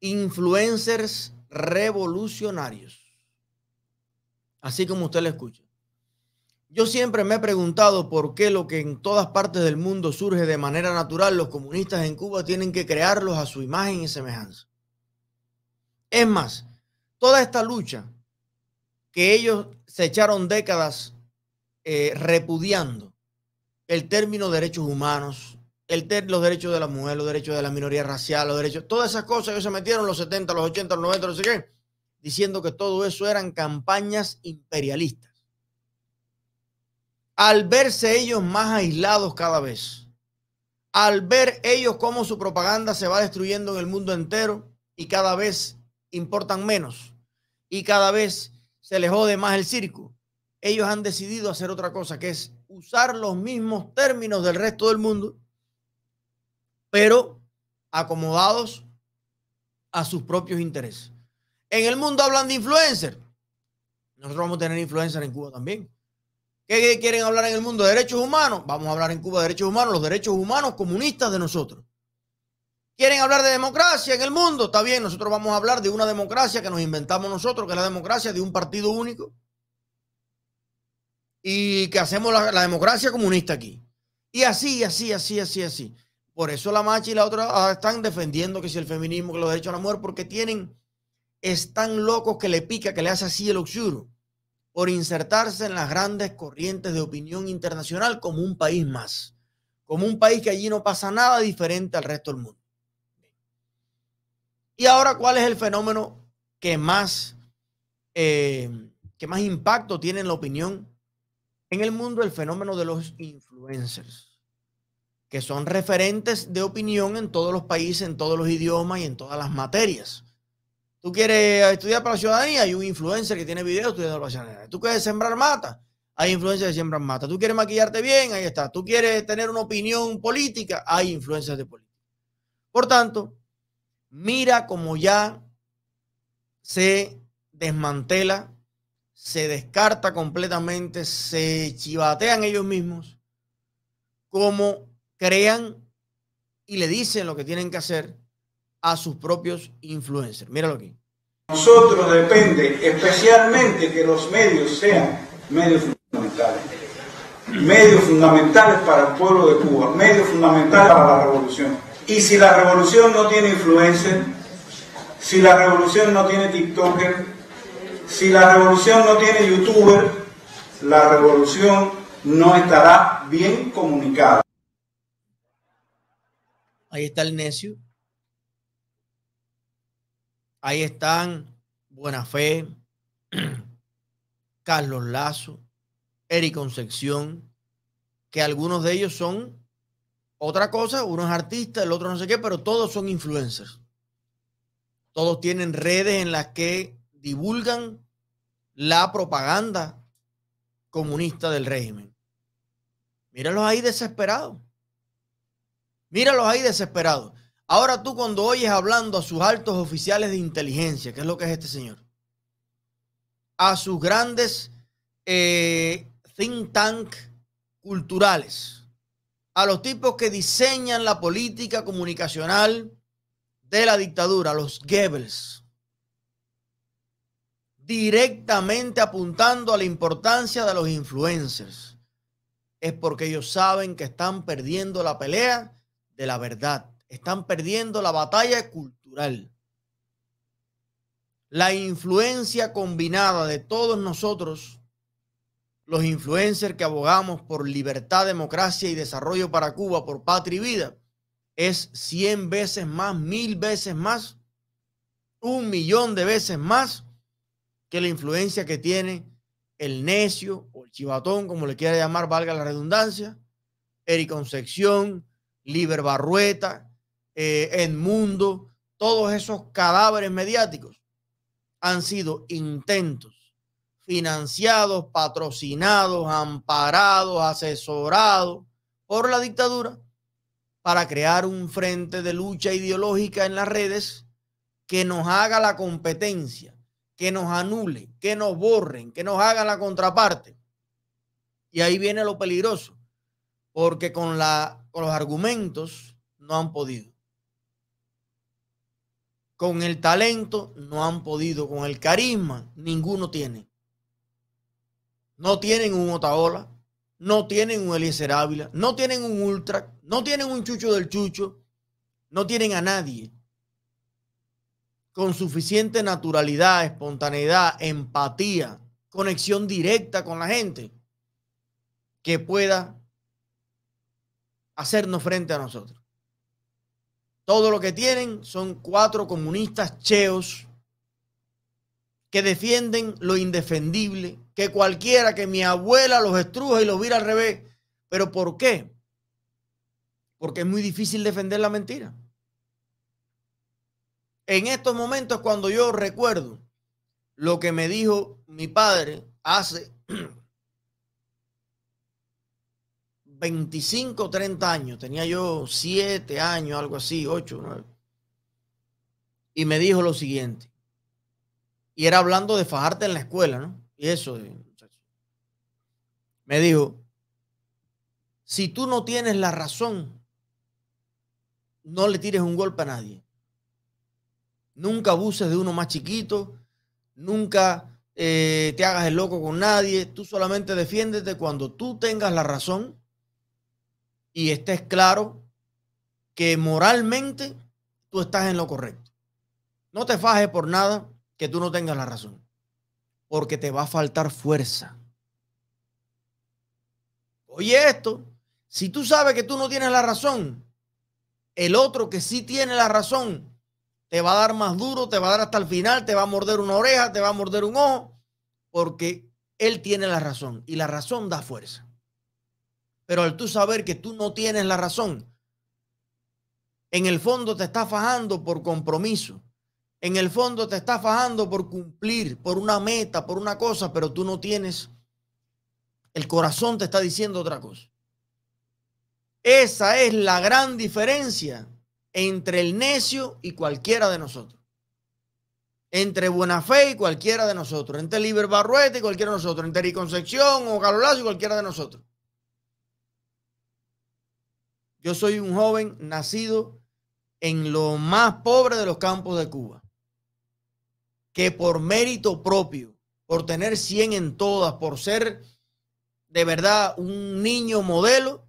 Influencers revolucionarios. Así como usted lo escucha. Yo siempre me he preguntado por qué lo que en todas partes del mundo surge de manera natural, los comunistas en Cuba tienen que crearlos a su imagen y semejanza. Es más, toda esta lucha que ellos se echaron décadas eh, repudiando, el término derechos humanos, el, los derechos de la mujer, los derechos de la minoría racial, los derechos, todas esas cosas que se metieron los 70, los 80, los 90, no sé qué, diciendo que todo eso eran campañas imperialistas. Al verse ellos más aislados cada vez, al ver ellos cómo su propaganda se va destruyendo en el mundo entero y cada vez importan menos y cada vez se les jode más el circo, ellos han decidido hacer otra cosa, que es usar los mismos términos del resto del mundo pero acomodados a sus propios intereses. En el mundo hablan de influencer. Nosotros vamos a tener influencer en Cuba también. ¿Qué quieren hablar en el mundo? ¿De derechos humanos. Vamos a hablar en Cuba de derechos humanos, los derechos humanos comunistas de nosotros. ¿Quieren hablar de democracia en el mundo? Está bien, nosotros vamos a hablar de una democracia que nos inventamos nosotros, que es la democracia de un partido único. Y que hacemos la, la democracia comunista aquí. Y así, así, así, así, así. Por eso la macha y la otra ah, están defendiendo que si el feminismo, que los derechos a la mujer, porque tienen, están locos que le pica, que le hace así el oxuro, por insertarse en las grandes corrientes de opinión internacional como un país más, como un país que allí no pasa nada diferente al resto del mundo. Y ahora, ¿cuál es el fenómeno que más, eh, que más impacto tiene en la opinión? En el mundo, el fenómeno de los influencers que son referentes de opinión en todos los países, en todos los idiomas y en todas las materias. Tú quieres estudiar para la ciudadanía, hay un influencer que tiene videos estudiando para la ciudadanía. Tú quieres sembrar mata, hay influencers que siembran mata. Tú quieres maquillarte bien, ahí está. Tú quieres tener una opinión política, hay influencers de política. Por tanto, mira cómo ya se desmantela, se descarta completamente, se chivatean ellos mismos como crean y le dicen lo que tienen que hacer a sus propios influencers. Míralo aquí. Nosotros depende especialmente que los medios sean medios fundamentales. Medios fundamentales para el pueblo de Cuba, medios fundamentales para la revolución. Y si la revolución no tiene influencer, si la revolución no tiene TikToker, si la revolución no tiene YouTuber, la revolución no estará bien comunicada. Ahí está el necio. Ahí están Buena Fe, Carlos Lazo, Eric Concepción, que algunos de ellos son otra cosa, uno es artista, el otro no sé qué, pero todos son influencers. Todos tienen redes en las que divulgan la propaganda comunista del régimen. Míralos ahí desesperados. Míralos ahí desesperados. Ahora tú cuando oyes hablando a sus altos oficiales de inteligencia, que es lo que es este señor, a sus grandes eh, think tank culturales, a los tipos que diseñan la política comunicacional de la dictadura, los Goebbels, directamente apuntando a la importancia de los influencers. Es porque ellos saben que están perdiendo la pelea de la verdad. Están perdiendo la batalla cultural. La influencia combinada de todos nosotros, los influencers que abogamos por libertad, democracia y desarrollo para Cuba, por patria y vida, es 100 veces más, mil veces más, un millón de veces más que la influencia que tiene el necio o el chivatón, como le quiera llamar, valga la redundancia, Eric Concepción, Liber Barrueta, El eh, Mundo, todos esos cadáveres mediáticos han sido intentos financiados, patrocinados, amparados, asesorados por la dictadura para crear un frente de lucha ideológica en las redes que nos haga la competencia, que nos anule, que nos borren, que nos haga la contraparte. Y ahí viene lo peligroso, porque con la los argumentos no han podido. Con el talento no han podido. Con el carisma ninguno tiene. No tienen un Otaola. No tienen un Eliezer Ávila. No tienen un Ultra. No tienen un Chucho del Chucho. No tienen a nadie. Con suficiente naturalidad, espontaneidad, empatía, conexión directa con la gente que pueda hacernos frente a nosotros. Todo lo que tienen son cuatro comunistas cheos que defienden lo indefendible, que cualquiera, que mi abuela los estruja y los vira al revés. ¿Pero por qué? Porque es muy difícil defender la mentira. En estos momentos cuando yo recuerdo lo que me dijo mi padre hace 25, 30 años, tenía yo 7 años, algo así, 8, 9. Y me dijo lo siguiente. Y era hablando de fajarte en la escuela, ¿no? Y eso. Eh, me dijo, si tú no tienes la razón, no le tires un golpe a nadie. Nunca abuses de uno más chiquito, nunca eh, te hagas el loco con nadie, tú solamente defiéndete cuando tú tengas la razón y estés claro que moralmente tú estás en lo correcto. No te fajes por nada que tú no tengas la razón, porque te va a faltar fuerza. Oye esto, si tú sabes que tú no tienes la razón, el otro que sí tiene la razón te va a dar más duro, te va a dar hasta el final, te va a morder una oreja, te va a morder un ojo, porque él tiene la razón y la razón da fuerza. Pero al tú saber que tú no tienes la razón, en el fondo te está fajando por compromiso. En el fondo te está fajando por cumplir, por una meta, por una cosa, pero tú no tienes. El corazón te está diciendo otra cosa. Esa es la gran diferencia entre el necio y cualquiera de nosotros. Entre buena fe y cualquiera de nosotros. Entre Liber Barruete y cualquiera de nosotros. Entre Riconcepción o Carolazo y cualquiera de nosotros. Yo soy un joven nacido en lo más pobre de los campos de Cuba, que por mérito propio, por tener 100 en todas, por ser de verdad un niño modelo,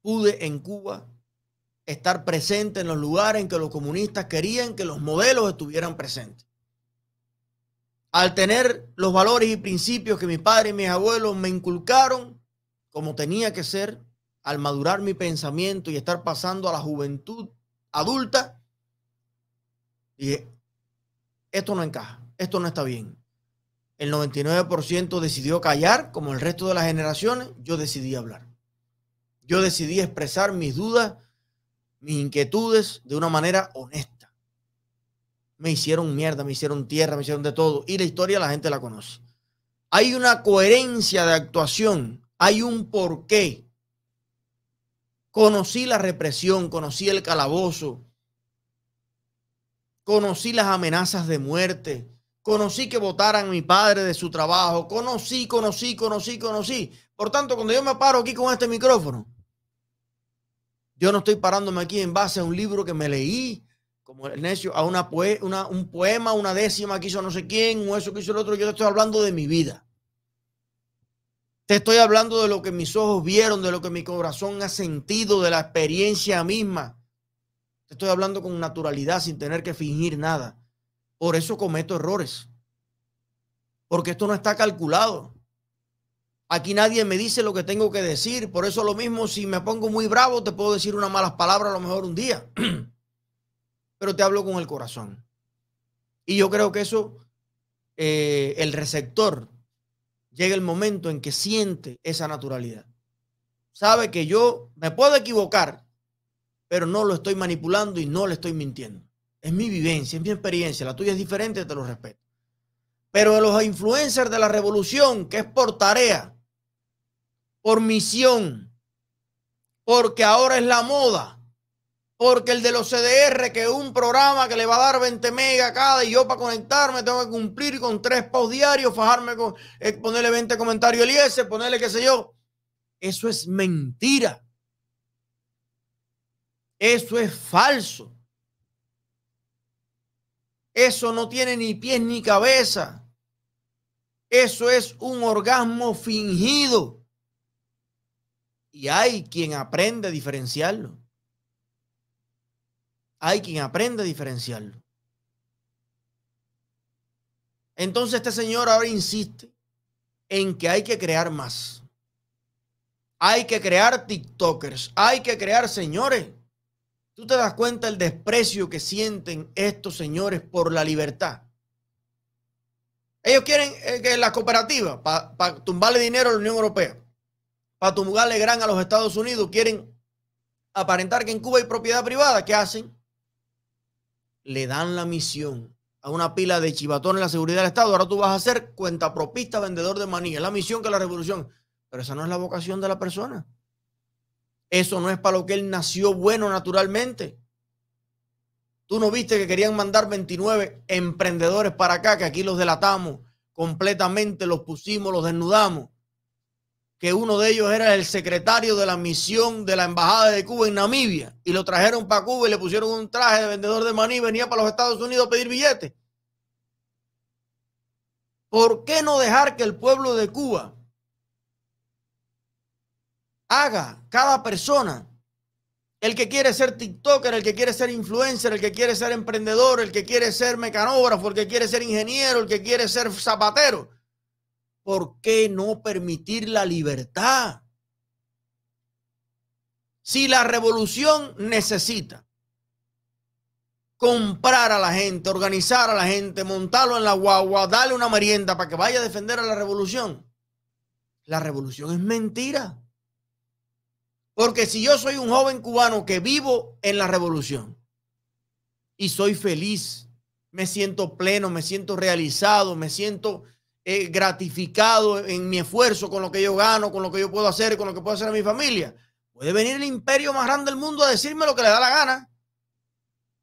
pude en Cuba estar presente en los lugares en que los comunistas querían que los modelos estuvieran presentes. Al tener los valores y principios que mis padres y mis abuelos me inculcaron, como tenía que ser, al madurar mi pensamiento y estar pasando a la juventud adulta, dije, esto no encaja, esto no está bien. El 99% decidió callar, como el resto de las generaciones, yo decidí hablar. Yo decidí expresar mis dudas, mis inquietudes de una manera honesta. Me hicieron mierda, me hicieron tierra, me hicieron de todo. Y la historia la gente la conoce. Hay una coherencia de actuación, hay un porqué Conocí la represión, conocí el calabozo, conocí las amenazas de muerte, conocí que votaran a mi padre de su trabajo, conocí, conocí, conocí, conocí. Por tanto, cuando yo me paro aquí con este micrófono, yo no estoy parándome aquí en base a un libro que me leí, como el necio, a una, una un poema, una décima que hizo no sé quién, o eso que hizo el otro. Yo estoy hablando de mi vida. Te estoy hablando de lo que mis ojos vieron, de lo que mi corazón ha sentido, de la experiencia misma. Te estoy hablando con naturalidad, sin tener que fingir nada. Por eso cometo errores. Porque esto no está calculado. Aquí nadie me dice lo que tengo que decir. Por eso lo mismo, si me pongo muy bravo, te puedo decir unas malas palabras a lo mejor un día. Pero te hablo con el corazón. Y yo creo que eso, eh, el receptor llega el momento en que siente esa naturalidad. Sabe que yo me puedo equivocar, pero no lo estoy manipulando y no le estoy mintiendo. Es mi vivencia, es mi experiencia. La tuya es diferente, te lo respeto. Pero de los influencers de la revolución, que es por tarea, por misión, porque ahora es la moda, porque el de los CDR, que es un programa que le va a dar 20 megas cada y yo para conectarme tengo que cumplir con tres paus diarios, fajarme con, eh, ponerle 20 comentarios al IS, ponerle qué sé yo. Eso es mentira. Eso es falso. Eso no tiene ni pies ni cabeza. Eso es un orgasmo fingido. Y hay quien aprende a diferenciarlo. Hay quien aprende a diferenciarlo. Entonces este señor ahora insiste en que hay que crear más. Hay que crear TikTokers. Hay que crear señores. Tú te das cuenta el desprecio que sienten estos señores por la libertad. Ellos quieren eh, que la cooperativa, para tumbarle dinero a la Unión Europea, para tumbarle gran a los Estados Unidos, quieren aparentar que en Cuba hay propiedad privada. ¿Qué hacen? le dan la misión a una pila de chivatones en la seguridad del Estado. Ahora tú vas a ser cuentapropista, vendedor de maní. Es la misión que la revolución. Pero esa no es la vocación de la persona. Eso no es para lo que él nació bueno naturalmente. Tú no viste que querían mandar 29 emprendedores para acá, que aquí los delatamos completamente, los pusimos, los desnudamos que uno de ellos era el secretario de la misión de la Embajada de Cuba en Namibia, y lo trajeron para Cuba y le pusieron un traje de vendedor de maní, venía para los Estados Unidos a pedir billetes. ¿Por qué no dejar que el pueblo de Cuba haga cada persona? El que quiere ser TikToker, el que quiere ser influencer, el que quiere ser emprendedor, el que quiere ser mecanógrafo, el que quiere ser ingeniero, el que quiere ser zapatero ¿por qué no permitir la libertad? Si la revolución necesita comprar a la gente, organizar a la gente, montarlo en la guagua, darle una merienda para que vaya a defender a la revolución, la revolución es mentira. Porque si yo soy un joven cubano que vivo en la revolución y soy feliz, me siento pleno, me siento realizado, me siento gratificado en mi esfuerzo, con lo que yo gano, con lo que yo puedo hacer, con lo que puedo hacer a mi familia. Puede venir el imperio más grande del mundo a decirme lo que le da la gana.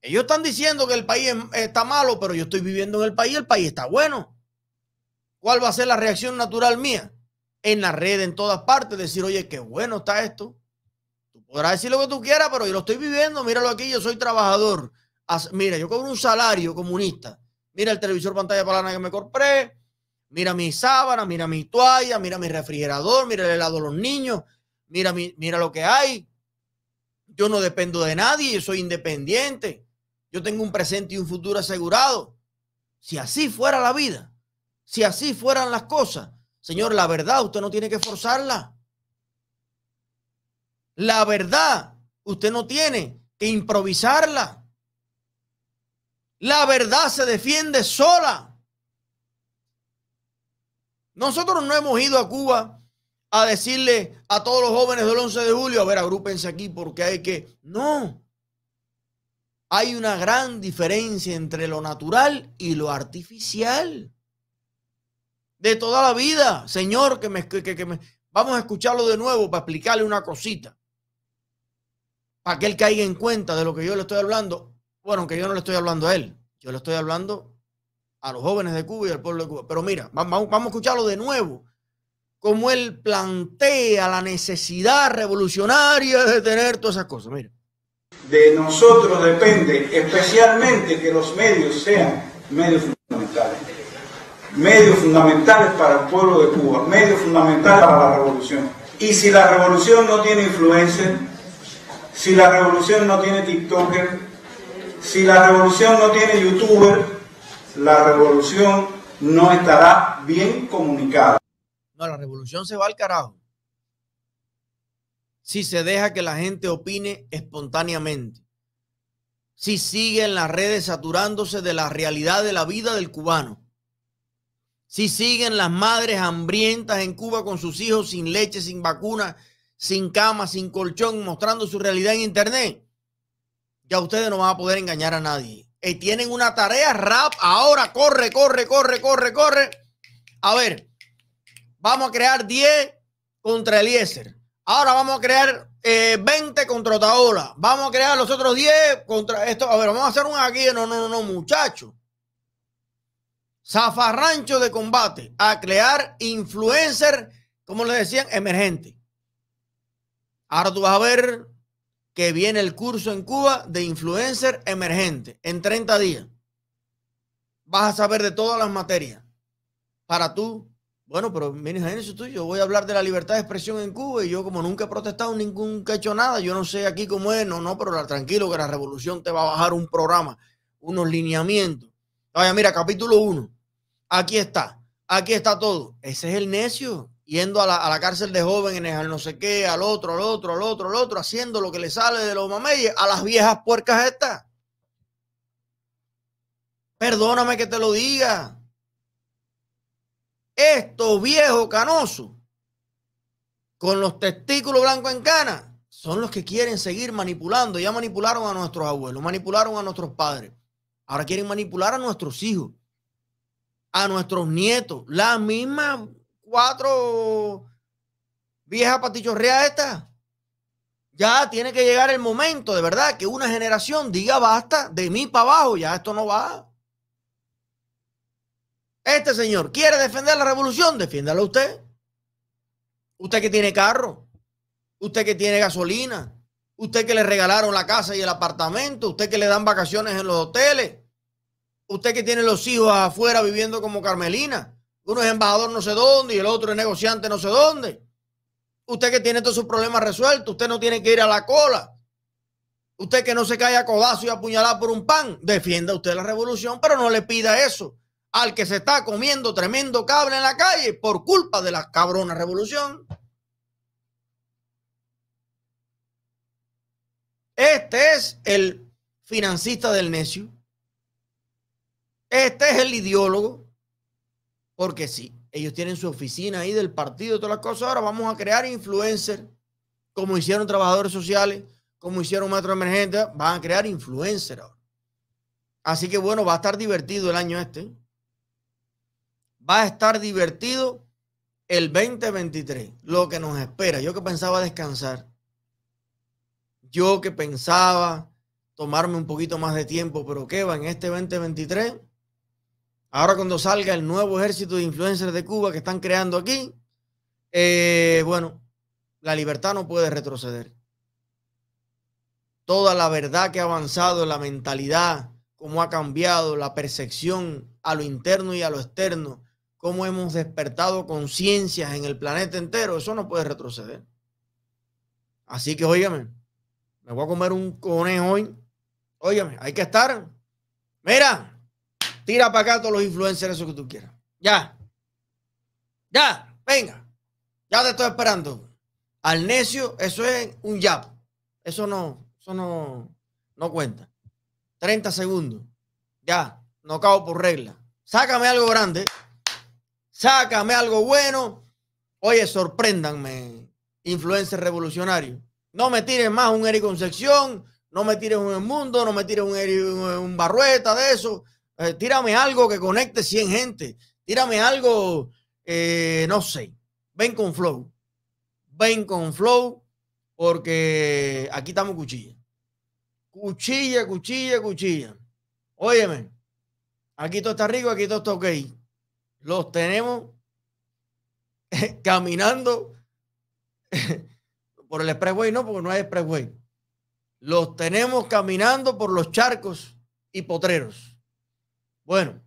Ellos están diciendo que el país está malo, pero yo estoy viviendo en el país, el país está bueno. ¿Cuál va a ser la reacción natural mía? En la red, en todas partes, decir, oye, qué bueno está esto. Tú podrás decir lo que tú quieras, pero yo lo estoy viviendo, míralo aquí, yo soy trabajador. Mira, yo cobro un salario comunista. Mira el televisor pantalla plana que me compré, Mira mi sábana, mira mi toalla, mira mi refrigerador, mira el helado de los niños, mira, mira lo que hay. Yo no dependo de nadie, yo soy independiente. Yo tengo un presente y un futuro asegurado. Si así fuera la vida, si así fueran las cosas, señor, la verdad usted no tiene que forzarla. La verdad usted no tiene que improvisarla. La verdad se defiende sola. Nosotros no hemos ido a Cuba a decirle a todos los jóvenes del 11 de julio, a ver, agrúpense aquí porque hay que... No. Hay una gran diferencia entre lo natural y lo artificial. De toda la vida, señor, que me, que, Vamos a escucharlo de nuevo para explicarle una cosita. Para que él caiga en cuenta de lo que yo le estoy hablando. Bueno, que yo no le estoy hablando a él. Yo le estoy hablando a los jóvenes de Cuba y al pueblo de Cuba. Pero mira, vamos, a escucharlo de nuevo, como él plantea la necesidad revolucionaria de tener todas esas cosas. Mira. De nosotros depende especialmente que los medios sean medios fundamentales. Medios fundamentales para el pueblo de Cuba, medios fundamentales para la revolución. Y si la revolución no tiene influencer, si la revolución no tiene TikToker, si la revolución no tiene youtuber, la revolución no estará bien comunicada. No, la revolución se va al carajo. Si se deja que la gente opine espontáneamente. Si siguen las redes saturándose de la realidad de la vida del cubano. Si siguen las madres hambrientas en Cuba con sus hijos sin leche, sin vacuna, sin cama, sin colchón, mostrando su realidad en Internet, ya ustedes no van a poder engañar a nadie. Y tienen una tarea, rap, ahora corre, corre, corre, corre, corre. A ver, vamos a crear 10 contra Eliezer. Ahora vamos a crear 20 eh, contra Taola. Vamos a crear los otros 10 contra esto. A ver, vamos a hacer un aquí. No, no, no, no, muchacho. Zafarrancho de combate. A crear influencer, como le decían, emergente. Ahora tú vas a ver que viene el curso en Cuba de influencer emergente en 30 días. Vas a saber de todas las materias. Para tú, bueno, pero mire, tú, yo voy a hablar de la libertad de expresión en Cuba y yo como nunca he protestado, ningún he hecho nada, yo no sé aquí cómo es, no, no, pero tranquilo que la revolución te va a bajar un programa, unos lineamientos. Vaya, mira, capítulo 1, aquí está, aquí está todo. Ese es el necio, yendo a la, cárcel de jóvenes, al no sé qué, al otro, al otro, al otro, al otro, haciendo lo que le sale de los mameyes a las viejas puercas estas. Perdóname que te lo diga. Estos viejos canosos con los testículos blancos en cana son los que quieren seguir manipulando. Ya manipularon a nuestros abuelos, manipularon a nuestros padres. Ahora quieren manipular a nuestros hijos, a nuestros nietos. La misma cuatro viejas patichorreas estas. Ya tiene que llegar el momento, de verdad, que una generación diga basta, de mí para abajo, ya esto no va. Este señor quiere defender la revolución, defiéndala usted. Usted que tiene carro, usted que tiene gasolina, usted que le regalaron la casa y el apartamento, usted que le dan vacaciones en los hoteles, usted que tiene los hijos afuera viviendo como Carmelina. Uno es embajador no sé dónde y el otro es negociante no sé dónde. Usted que tiene todos sus problemas resueltos, usted no tiene que ir a la cola. Usted que no se cae a codazo y apuñalado por un pan, defienda usted la revolución, pero no le pida eso al que se está comiendo tremendo cable en la calle por culpa de la cabrona revolución. Este es el financista del necio. Este es el ideólogo. Porque sí, ellos tienen su oficina ahí del partido todas las cosas. Ahora vamos a crear influencers, como hicieron trabajadores sociales, como hicieron Metro Emergencia, Van a crear influencers ahora. Así que bueno, va a estar divertido el año este. Va a estar divertido el 2023, lo que nos espera. Yo que pensaba descansar. Yo que pensaba tomarme un poquito más de tiempo, pero qué va en este 2023 Ahora cuando salga el nuevo ejército de influencers de Cuba que están creando aquí, eh, bueno, la libertad no puede retroceder. Toda la verdad que ha avanzado, la mentalidad, cómo ha cambiado, la percepción a lo interno y a lo externo, cómo hemos despertado conciencias en el planeta entero, eso no puede retroceder. Así que, óigame, me voy a comer un conejo hoy. Óigame, hay que estar. Mira, Tira para acá a todos los influencers, eso que tú quieras. Ya. Ya, venga. Ya te estoy esperando. Al necio, eso es un ya, Eso no, eso no, no cuenta. 30 segundos. Ya, no cago por regla. Sácame algo grande. Sácame algo bueno. Oye, sorpréndanme, influencer revolucionario. No me tires más un Eric Concepción, no me tires un El Mundo, no me tiren un, un Barrueta de eso. Eh, tírame algo que conecte 100 gente. Tírame algo, eh, no sé. Ven con flow. Ven con flow porque aquí estamos cuchilla. Cuchilla, cuchilla, cuchilla. Óyeme, aquí todo está rico, aquí todo está ok. Los tenemos caminando por el expressway, no, porque no hay expressway. Los tenemos caminando por los charcos y potreros. Bueno.